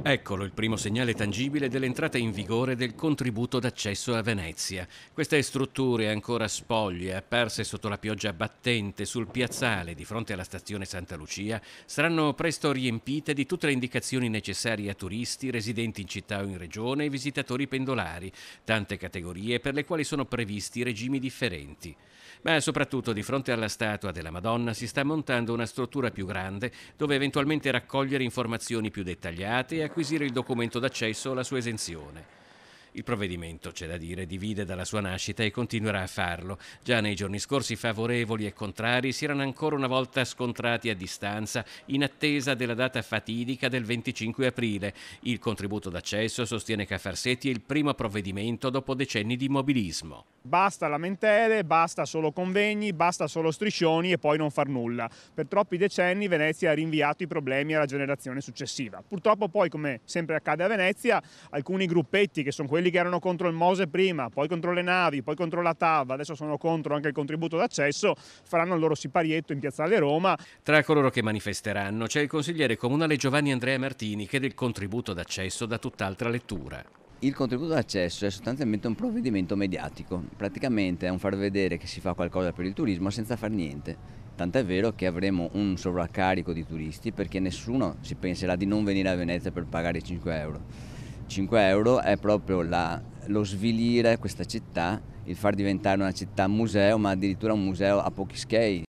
Eccolo il primo segnale tangibile dell'entrata in vigore del contributo d'accesso a Venezia. Queste strutture ancora spoglie, apparse sotto la pioggia battente sul piazzale di fronte alla stazione Santa Lucia, saranno presto riempite di tutte le indicazioni necessarie a turisti, residenti in città o in regione e visitatori pendolari, tante categorie per le quali sono previsti regimi differenti. Ma soprattutto di fronte alla statua della Madonna si sta montando una struttura più grande dove eventualmente raccogliere informazioni più dettagliate e acquisire il documento d'accesso o la sua esenzione. Il provvedimento, c'è da dire, divide dalla sua nascita e continuerà a farlo. Già nei giorni scorsi favorevoli e contrari si erano ancora una volta scontrati a distanza in attesa della data fatidica del 25 aprile. Il contributo d'accesso sostiene Caffarsetti è il primo provvedimento dopo decenni di immobilismo. Basta lamentele, basta solo convegni, basta solo striscioni e poi non far nulla. Per troppi decenni Venezia ha rinviato i problemi alla generazione successiva. Purtroppo poi, come sempre accade a Venezia, alcuni gruppetti che sono quelli che erano contro il Mose prima, poi contro le navi, poi contro la TAV, adesso sono contro anche il contributo d'accesso, faranno il loro siparietto in piazzale Roma. Tra coloro che manifesteranno c'è il consigliere comunale Giovanni Andrea Martini che del contributo d'accesso da tutt'altra lettura il contributo d'accesso è sostanzialmente un provvedimento mediatico, praticamente è un far vedere che si fa qualcosa per il turismo senza far niente. Tant'è vero che avremo un sovraccarico di turisti perché nessuno si penserà di non venire a Venezia per pagare 5 euro. 5 euro è proprio la, lo svilire questa città, il far diventare una città museo, ma addirittura un museo a pochi skate,